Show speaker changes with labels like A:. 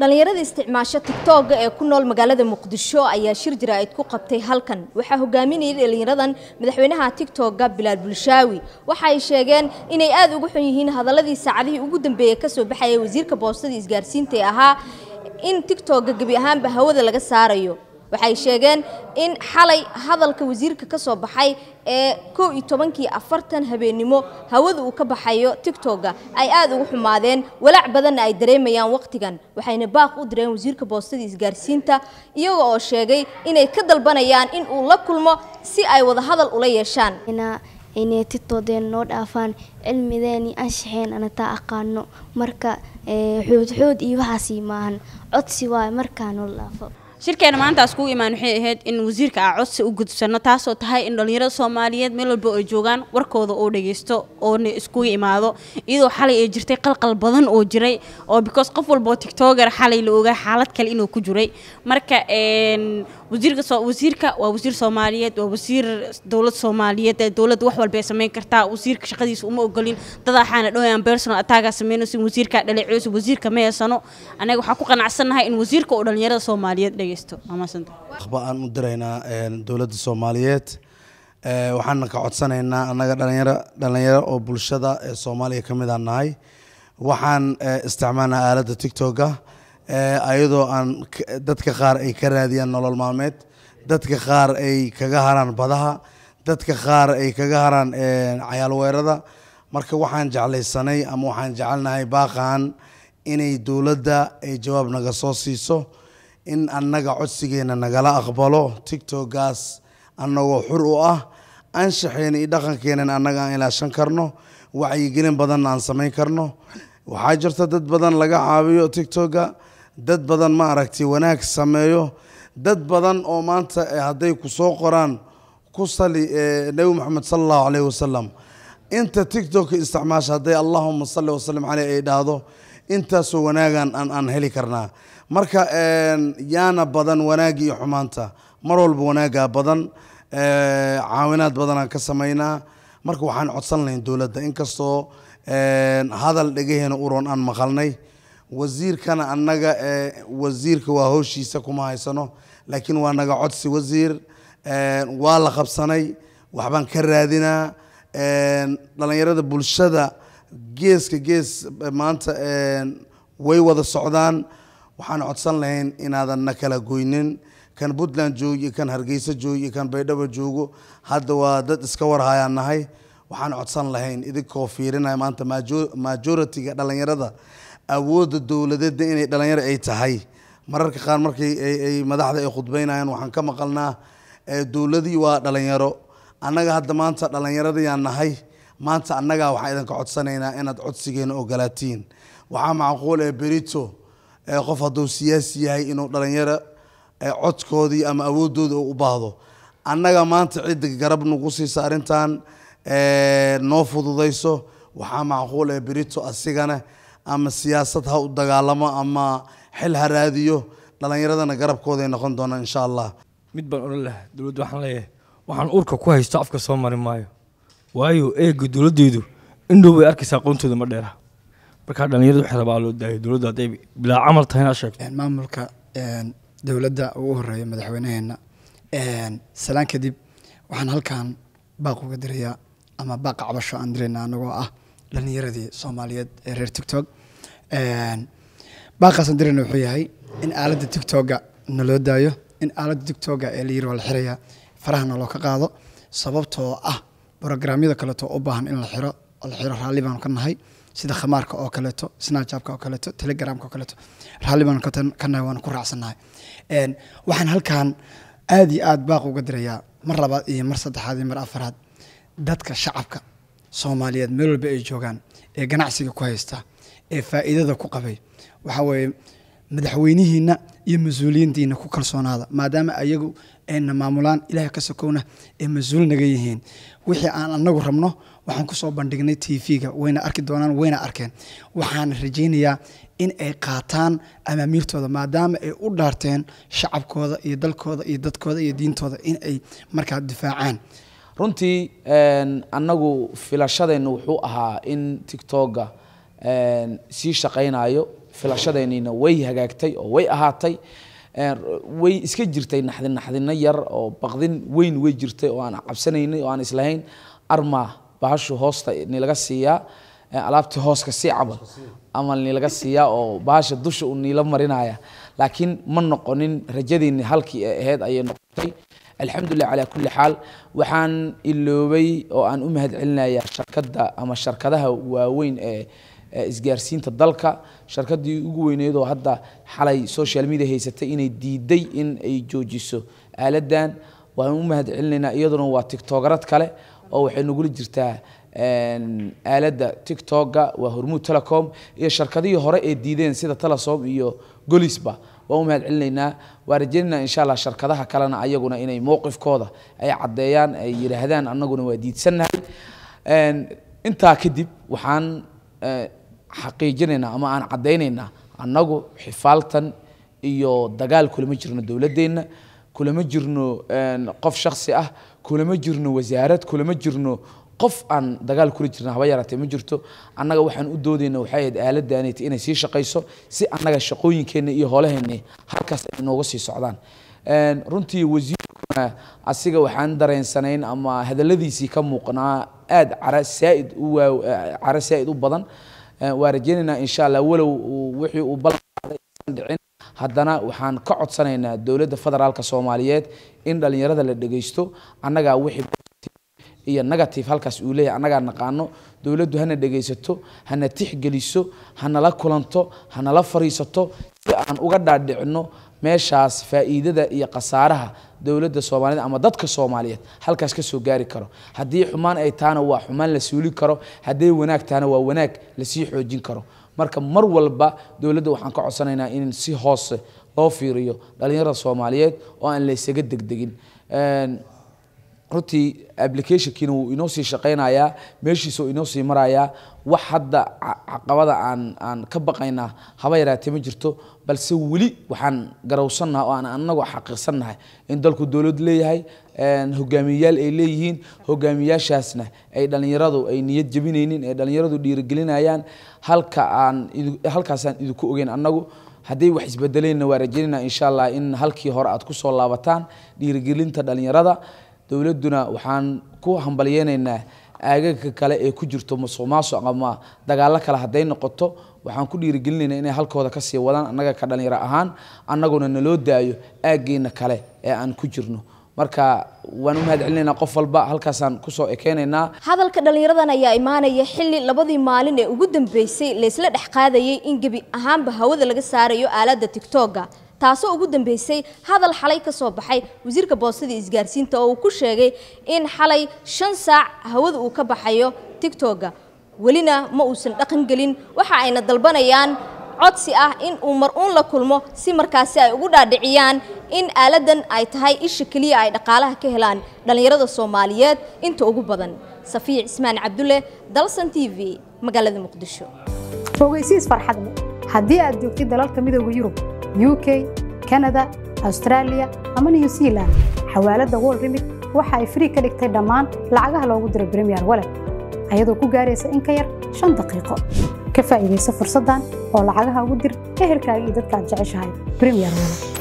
A: dhalinyarada isticmaasho tigtooga ee ku nool magaalada muqdisho ayaa shir jaraa'id ku qabtay halkan waxaa hogaaminayay dhalinyaradan madaxweynaha tigtooga bilaal bulshaawi waxa ay sheegeen inay aada ugu xun yihiin hadalladii saacadihii ugu dambeeyey soo baxaya wasiirka boostada isgaarsiinta ee ahaa in tigtooga gebi ahaanba hawada laga saarayo waxay sheegeen in xalay hadalka wasiirka ka soo baxay ee kow iyo tobankii afartan habeennimo hawada uu ka baxayo tigtogga ay aada ugu xumaadeen walaac badanna ay dareemayaan waqtigan waxayna baaq u direen wasiirka boostada isgaarsiinta iyaga oo sheegay inay ka dalbanayaan in uu la kulmo si ay wadahadal ula yeeshaan inay titoodeena noo dhaafaan cilmideeni anshaxeen anataa aqaano marka eh, xoodxood iyo waxaasi maahan codsi waay markaa noo dhaafo
B: shirkeena maantaas kuu imaan waxay ahayd in wasiirka aa ah codsi u gudbsano taasoo tahay in dhallinyarada soomaaliyeed meel walba ay joogaan warkooda oo dhagaysto oona iskuga imaado iyadoo xalay ay jirtay qalqal badan oo jiray oo because qof walbo oo xalay la ogaa xaalad kale inuu ku jiray marka wasiirka waa wasiir soomaaliyeed waa wasiir dowlad soomaaliyeed dowladda wax walba ay samayn kartaa wasiirka shaqadiisa uma ogolin dad axaana dhooyaan personal attacka sameynayso wasiirka dhaleeceyso wasiirka ma anaga waxaan ku qanacsannahay in wasiirka uu dhalinyarada soomaaliyeed dhageysto maamadsantaba
C: aan u diraynaa eh, dowladda soomaaliyeed eh, waxaana ka codsanaynaa annaga dhalinyaro dhalinyaro oo bulshada ee eh, soomaaliya ka mid aan nahay waxaan isticmaalnaa aaladda tictoka Eh, ayadoo aan dadka qaar ay ka raadiyaan nolol maalmeed dadka qaar ay kaga haraan badaha dadka qaar ay kaga haraan eh, cayaalweerada marka waxaan jeclaysanay ama waxaan jecelnahay baaqan inay dowladda ay jawaab naga soo siiso in annaga codsigeena nagala aqbalo tictokgaas annagoo xur u ah anshaxeena iyo dhaqankeena annaga aan ilaashan karno wacyigelin badanna aan samayn karno waxaa jirta dad badan laga caabiyo tictokga dad badan ma aragtay wanaag sameeyo dad badan oo maanta eh, hadday kusoo qoraan ku sali eh, nebi moxamed sal allahu alayh wasalam inta tictoka isticmaasha hadday allahuma sali wasalim caleyh ay dhahdo intaasoo wanaagan aan heli karnaa marka eh, yaana badan wanaagii iyo xumaanta mar walba wanaagaa badan caawinaad badanaan ka samaynaa marka waxaan codsan lahayn dowladda inkastoo hadal dhegaheena uroon aan maqalnay wasiirkana annaga eh, wasiirka waa howshiisa kuma haysano laakiin waa naga codsi wasiir eh, waa la qabsanay waxbaan ka raadinaa eh, dhallinyarada bulshada geeska gees maanta way wada socdaan waxaan codsan lahayn inaadan na kala goynin kan puntland joogo iyo kan hargeysa joogo iyo kan baydhabo joogo hadda waa dad iska warhayaan nahay waxaan codsan lahayn idinkoo fiirinaya maanta majoritiga dhallinyarada awoodda dowladeedda inay dhallinyaro ay tahay mararka qaar markii ay madaxda ay khudbaynayaan waxaan ka maqalnaa dowladii waa dhalinyaro annaga hadda maanta dhallinyaradayaa nahay maanta annagaa waxaan idinka codsanaynaa inaad codsigeena ogolaatiin waxaa macquul ee berito qof hadduu siyaasi yahay inuu dhalinyaro codkoodii ama awooddooda u baahdo annaga maanta cidda garab nagu siisa arrintan noo fududayso waxaa macquul ee berito asigana ama siyaasad ha u dagaalamo ama xil ha raadiyo dhallinyaradana garabkooday noqon doonaan insha allah
D: mid baan odhan laha dowladda waxaan leeyahay waxaan urka ku haysto afka soo mari maayo waayo eega dowladdeedu indhow way arkaysaa aqoontooda ma dheera markaa dhallinyarada waxay rabaa loo daayo dowladda hadday bilaa camal tahay inaad
B: sheegto maamulka dowladda ugu horeeya madaxweynaheena salaan kadib waxaan halkan baaq uga dirayaa ama baaq cabasho aan diraynaa anagoo ah dhalinyaradii soomaaliyeed ee reer tigtog baaqaasan dirana wuxuu yahay in aaladda tigtoga naloo daayo in aaladda tigtoga ee layiri waa la xirayaa farahana loo ka qaado sababtoo ah brograamyada kaleeto u baahan in la xiro oo la xiro raalli baanu ka nahay sida khamaarka oo kaleeto snajabka oo kaleeto telegramka oo kaleeto raalli baanu ka nahay waanu ku raacsannahay waxaan halkan aad iyo aad baaq uga dirayaa mar labaad iyo mar saddexaad iyo mar afaraad dadka shacabka soomaaliyeed meel walba ay joogaan ee ganacsiga ku haysta ee faa'iidada ku qabay waxa weeye madaxweynihiina iyo mas-uuliyiintiina ku kalsoonaada maadaama ayagu ayna maamulaan ilaah ka sokowna ay mas-uul naga yihiin wixii aan anagu rabno waxaan kusoo bandhignay t v-ga wayna arki doonaan wayna arkeen waxaan rajaynayaa in ay qaataan amaamiirtooda maadaama ay u dhaarteen shacabkooda iyo dalkooda iyo dadkooda iyo diintooda in ay markaa difaacaan
D: runtii annagu filashadeenna wuxuu ahaa in tictoga sii shaqaynayo filashadeenina way hagaagtay oo way ahaatay way iska jirtay naxdin naxdinno yar oo baqdin weyn way jirtay oo aan cabsanaynay oo aan islahayn arma bahashu hoosta nilaga siiyaa alaabtii hooska sii caba ama nilaga siiyaa oo bahasha dusha nila marinaya laakiin ma noqonin rajadiini halkii ee ahayd ayay noqotay alxamdulilah calaa kulli xaal waxaan iloobay oo aan u mahad celinayaa shirkadda ama sharkadaha waaweyn ee isgaarsiinta dalka sharkadii ugu weyneed oo hadda xalay social media haysatay inay diiday in ay joojiso aaladan waan u mahad celinaynaa iyaduna waa tictogarad kale oo waxay nagula jirtaa aaladda tictoga waa hormuud telecom iyo sharkadihii hore ee diideen sida telesom iyo golisba waan u mahad celinaynaa waan rajeynaynaa insha allah sharkadaha kalena ayaguna inay mowqifkooda ay caddeeyaan ay yidhaahdaan annaguna waa diidsannahay intaa kadib waxaan xaqiijinaynaa ama aan caddaynaynaa annagu xifaaltan iyo dagaal kulama jirno dowladdeenna kulama jirno qof shaksi ah kulama jirno wasaarad kulama jirno qof aan dagaal kula jirna haba yaraatee ma jirto annaga waxaan u doodayna waxay ahayd aaladaanet inay sii shaqayso si annaga shaqooyinkeenna iyo hoolaheenna halkaas ay nooga sii socdaan runtii wasiirkuna asiga waxaan dareensanayn ama hadalladiisii ka muuqnaa aada cara saaid u waa eh, cara saa'id u badan Eh, waa rajeynaynaa insha allah walow wixii uu ballanqaaday isan dhicin haddana waxaan ka codsanaynaa dowladda federaalka soomaaliyeed in dhallinyarada la dhegaysto annagaa wixii iyo negative halkaas uu leeyahay annagaa naqaano dowladdu hana dhegaysato hana tixgeliso hanala kulanto hanala fariisato si aan uga dhaadhicino meeshaas faa'iidada iyo khasaaraha dowladda soomaaliyed ama dadka soomaaliyeed halkaas ka soo gaari karo haddii xumaan ay taana waa xumaan la suulin karo hadday wanaag taana waa wanaag lasii xoojin karo marka mar walba dowladda waxaan ka codsanaynaa in si hoose loo fiiriyo dhallinyarada soomaaliyeed oo aan laysaga degdegin runtii applicationkiina wuu inoo sii shaqaynayaa meeshiisa inoo sii marayaa wax hadda caqabada aan aan ka baqaynaa haba yaraatee ma jirto balse weli waxaan garowsannaha oo aan anagu xaqiiqsannahay in dalku dowlad leeyahay hogaamiyeyaal ay leeyihiin hogaamiyayaashaasna ay dhalinyaradu ay niyad jebinaynin ay dhalinyaradu dhiirigelinayaan halka aan halkaasaan idinku ogeyn annagu haddii wax isbedeleenna waa rajaynayna insha allah in halkii hore aad ku soo laabataan dhiirigelinta dhalinyarada dowladduna waxaan ku hambalyeynaynaa aagaga kale ee ku jirto musuqmaasuq ama dagaallo kale hadday noqoto waxaan ku dhiirigelinaynaa inay halkooda ka sii wadaan annaga ka dhallinyaro ahaan annaguna naloo daayo aaggeena kale ee aan ku jirno marka waan u mahad qof walba halkaasaan kusoo ekeynaynaa
A: hadalka dhallinyaradan ayaa imaanaya xilli labadii maalin ee ugu dambeysay laysla dhex qaadayay in gebi ahaanba hawada laga saarayo aaladda tigtooga taasoo ugu dambeysay hadal xalay ka soo baxay wasiirka boostada isgaarsiinta oo uu ku sheegay in xalay shan saac hawada uu ka baxayo tigtogga welina ma uusan dhaqan gelin waxa ayna dalbanayaan codsi ah in uu mar-uun la kulmo si markaasi ay ugu dhaadhiciyaan in aaladan ay tahay isha keliya ay dhaqaalaha ka helaan dhallinyarada soomaaliyeed inta ugu badan safiya cismaan cabdulle dalsan t v magaalada muqdisho ogeysiis farxadle haddii aad joogtay dalalka midooda yurub uk kanada austaraaliya ama new zealand xawaaladda wol remid waxa ay frii ka dhigtay dhammaan lacagaha loogu diro bremier walet ayadoo ku gaaraysa in ka yar shan daqiiqo ka faa'iidaysa fursaddan oo lacagaha ugu dir ehelkaaga iyo jeceshahay bremier walet